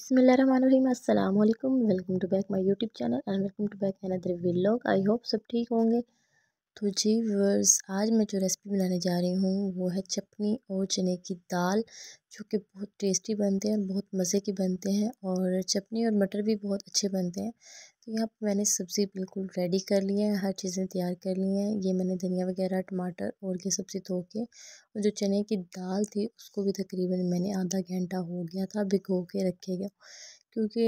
बिसमीम अल्लाम welcome to back my YouTube channel and welcome to back another vlog I hope सब ठीक होंगे तो जी वर्स आज मैं जो रेसिपी बनाने जा रही हूँ वो है चपनी और चने की दाल जो कि बहुत टेस्टी बनते हैं बहुत मज़े के बनते हैं और चपनी और मटर भी बहुत अच्छे बनते हैं तो यहाँ पर मैंने सब्ज़ी बिल्कुल रेडी कर ली है हर चीज़ें तैयार कर ली हैं ये मैंने धनिया वगैरह टमाटर और ये सब्ज़ी धो के और जो चने की दाल थी उसको भी तकरीबन मैंने आधा घंटा हो गया था भिगो के रखे गया क्योंकि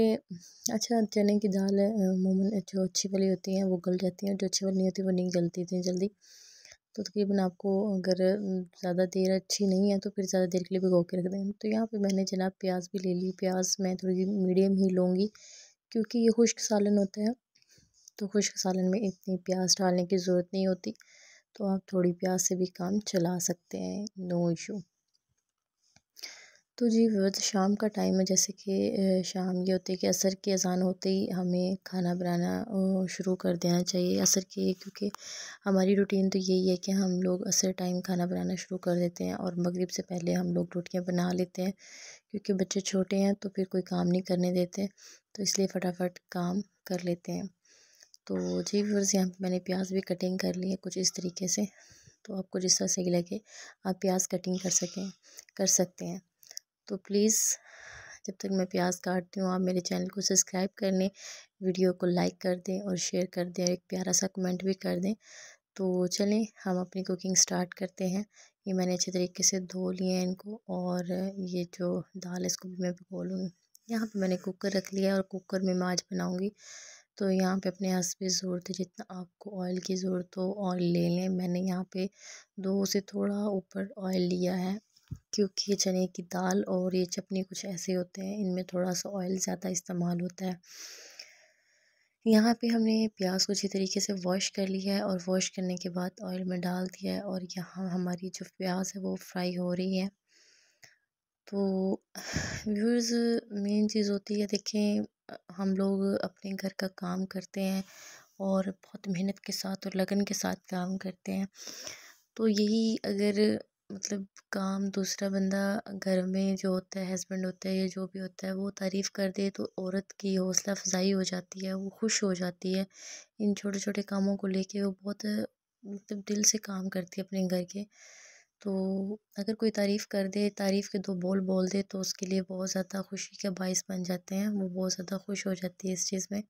अच्छा चने की दाल अमूमन जो अच्छी वाली होती हैं वो गल जाती हैं और जो अच्छी वाली नहीं होती वो नहीं गलती इतनी जल्दी तो तकरीबन आपको अगर ज़्यादा देर अच्छी नहीं है तो फिर ज़्यादा देर के लिए भिगो के रख दें तो यहाँ पे मैंने जनाब प्याज भी ले ली प्याज मैं थोड़ी मीडियम ही लूँगी क्योंकि ये खुश्क सालन होता है तो खुश्क सालन में इतनी प्याज डालने की ज़रूरत नहीं होती तो आप थोड़ी प्याज से भी काम चला सकते हैं नो इशू तो जी व्यूअर्स शाम का टाइम है जैसे कि शाम ये होती है कि असर की अज़ान होते ही हमें खाना बनाना शुरू कर देना चाहिए असर के क्योंकि हमारी रूटीन तो यही है कि हम लोग असर टाइम खाना बनाना शुरू कर देते हैं और मगरिब से पहले हम लोग रोटियां बना लेते हैं क्योंकि बच्चे छोटे हैं तो फिर कोई काम नहीं करने देते तो इसलिए फटाफट काम कर लेते हैं तो जी व्यूअर्स यहाँ पर मैंने प्याज भी कटिंग कर ली है कुछ इस तरीके से तो आपको जिस तरह सही लगे आप प्याज कटिंग कर सकें कर सकते हैं तो प्लीज़ जब तक मैं प्याज काटती हूँ आप मेरे चैनल को सब्सक्राइब कर लें वीडियो को लाइक कर दें और शेयर कर दें और एक प्यारा सा कमेंट भी कर दें तो चलें हम अपनी कुकिंग स्टार्ट करते हैं ये मैंने अच्छे तरीके से धो लिए हैं इनको और ये जो दाल है इसको भी मैं भिगो लूँगी यहाँ पे मैंने कुकर रख लिया और कुकर में मैं आज बनाऊँगी तो यहाँ पे अपने पे ज़रूरत है जितना आपको ऑयल की ज़रूरत हो ऑयल ले लें मैंने यहाँ पे दो से थोड़ा ऊपर ऑयल लिया है क्योंकि चने की दाल और ये चपनी कुछ ऐसे होते हैं इनमें थोड़ा सा ऑयल ज़्यादा इस्तेमाल होता है यहाँ पे हमने प्याज को अच्छी तरीके से वॉश कर लिया है और वॉश करने के बाद ऑयल में डाल दिया है और यहाँ हमारी जो प्याज है वो फ्राई हो रही है तो व्यूज़ मेन चीज़ होती है देखें हम लोग अपने घर का काम करते हैं और बहुत मेहनत के साथ और लगन के साथ काम करते हैं तो यही अगर मतलब काम दूसरा बंदा घर में जो होता है हस्बैंड होता है या जो भी होता है वो तारीफ़ कर दे तो औरत की हौसला अफ़ज़ाई हो जाती है वो खुश हो जाती है इन छोटे छोटे कामों को लेके वो बहुत मतलब दिल से काम करती है अपने घर के तो अगर कोई तारीफ़ कर दे तारीफ़ के दो बोल बोल दे तो उसके लिए बहुत ज़्यादा खुशी के बायस बन जाते हैं वो बहुत ज़्यादा खुश हो जाती है इस चीज़ में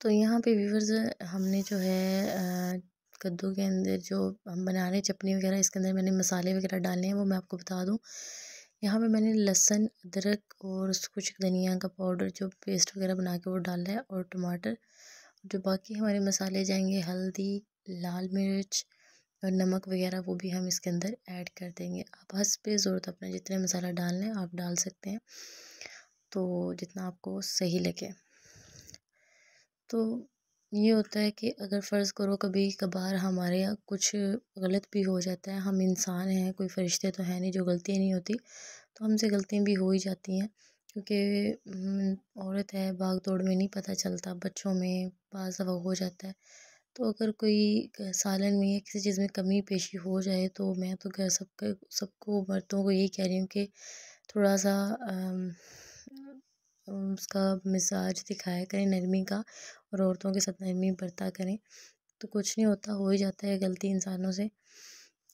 तो यहाँ पे व्यूवर्स हमने जो है कद्दू के अंदर जो हम बना रहे हैं चटनी वगैरह इसके अंदर मैंने मसाले वगैरह डाले हैं वो मैं आपको बता दूँ यहाँ पे मैंने लहसुन अदरक और कुछ धनिया का पाउडर जो पेस्ट वगैरह बना के वो डाला है और टमाटर जो बाकी हमारे मसाले जाएंगे हल्दी लाल मिर्च और नमक वगैरह वो भी हम इसके अंदर ऐड कर देंगे आप हंस पे ज़रूरत अपना जितने मसाला डाल लें आप डाल सकते हैं तो जितना आपको सही लगे तो ये होता है कि अगर फ़र्ज़ करो कभी कभार हमारे यहाँ कुछ गलत भी हो जाता है हम इंसान हैं कोई फ़रिश्ते तो हैं नहीं जो गलतियाँ नहीं होती तो हमसे गलतियाँ भी हो ही जाती हैं क्योंकि औरत है भाग दौड़ में नहीं पता चलता बच्चों में बाज़ हो जाता है तो अगर कोई सालन में या किसी चीज़ में कमी पेशी हो जाए तो मैं तो घर सबके सबको मर्दों को यही कह रही हूँ कि थोड़ा सा उसका मिज़ाज दिखाया करें नरमी का और औरतों के साथ नरमी बरता करें तो कुछ नहीं होता हो ही जाता है गलती इंसानों से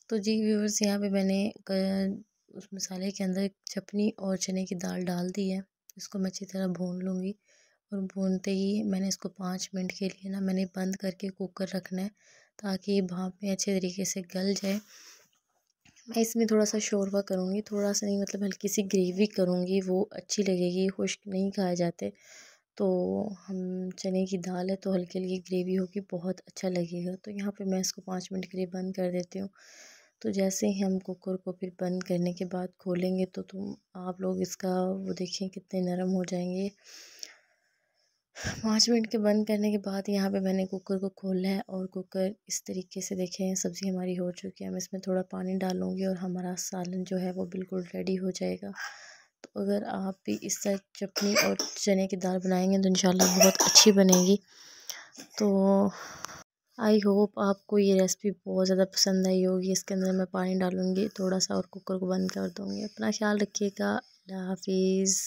तो जी व्यूवर्स यहाँ पे मैंने उस मसाले के अंदर चपनी और चने की दाल डाल दी है इसको मैं अच्छी तरह भून लूँगी और भूनते ही मैंने इसको पाँच मिनट के लिए ना मैंने बंद करके कुकर रखना है ताकि भाप में अच्छे तरीके से गल जाए मैं इसमें थोड़ा सा शोरबा करूँगी थोड़ा सा नहीं मतलब हल्की सी ग्रेवी करूँगी वो अच्छी लगेगी खुश्क नहीं खाए जाते तो हम चने की दाल है तो हल्की हल्की ग्रेवी होगी बहुत अच्छा लगेगा तो यहाँ पे मैं इसको पाँच मिनट के लिए बंद कर देती हूँ तो जैसे ही हम कुकर को फिर बंद करने के बाद खोलेंगे तो तुम आप लोग इसका वो देखें कितने नरम हो जाएंगे पाँच मिनट के बंद करने के बाद यहाँ पे मैंने कुकर को खोला है और कुकर इस तरीके से देखें सब्ज़ी हमारी हो चुकी है मैं इसमें थोड़ा पानी डालूँगी और हमारा सालन जो है वो बिल्कुल रेडी हो जाएगा तो अगर आप भी इस तरह चटनी और चने की दाल बनाएंगे तो इन बहुत अच्छी बनेगी तो आई होप आपको ये रेसिपी बहुत ज़्यादा पसंद आई होगी इसके अंदर मैं पानी डालूँगी थोड़ा सा और कुकर को बंद कर दूँगी अपना ख्याल रखिएगा हाफिज़